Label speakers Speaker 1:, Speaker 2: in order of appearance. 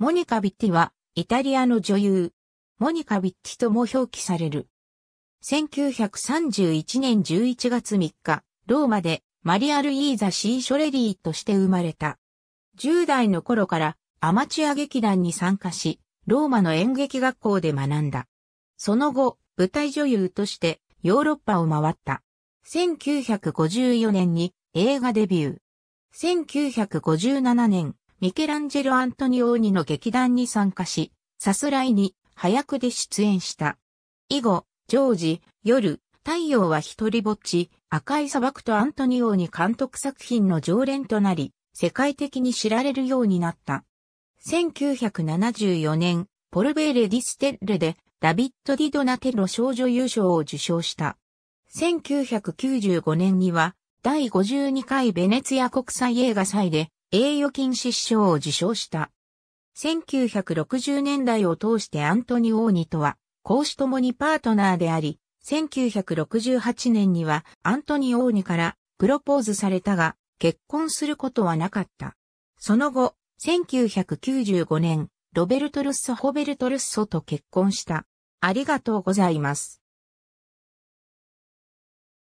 Speaker 1: モニカ・ビッティは、イタリアの女優。モニカ・ビッティとも表記される。1931年11月3日、ローマでマリア・ルイーザ・シー・ショレリーとして生まれた。10代の頃からアマチュア劇団に参加し、ローマの演劇学校で学んだ。その後、舞台女優としてヨーロッパを回った。1954年に映画デビュー。1957年、ミケランジェロ・アントニオーニの劇団に参加し、さすらいに、早くで出演した。以後、ジョージ、夜、太陽は一人ぼっち、赤い砂漠とアントニオーニ監督作品の常連となり、世界的に知られるようになった。1974年、ポルベーレ・ディステッレで、ダビッド・ディ・ドナテロ少女優勝を受賞した。1995年には、第52回ベネツィア国際映画祭で、栄誉金失子賞を受賞した。1960年代を通してアントニオーニとは、公私ともにパートナーであり、1968年にはアントニオーニからプロポーズされたが、結婚することはなかった。その後、1995年、ロベルト・ルッソ・ホベルト・ルッソと結婚した。ありがとうご
Speaker 2: ざいます。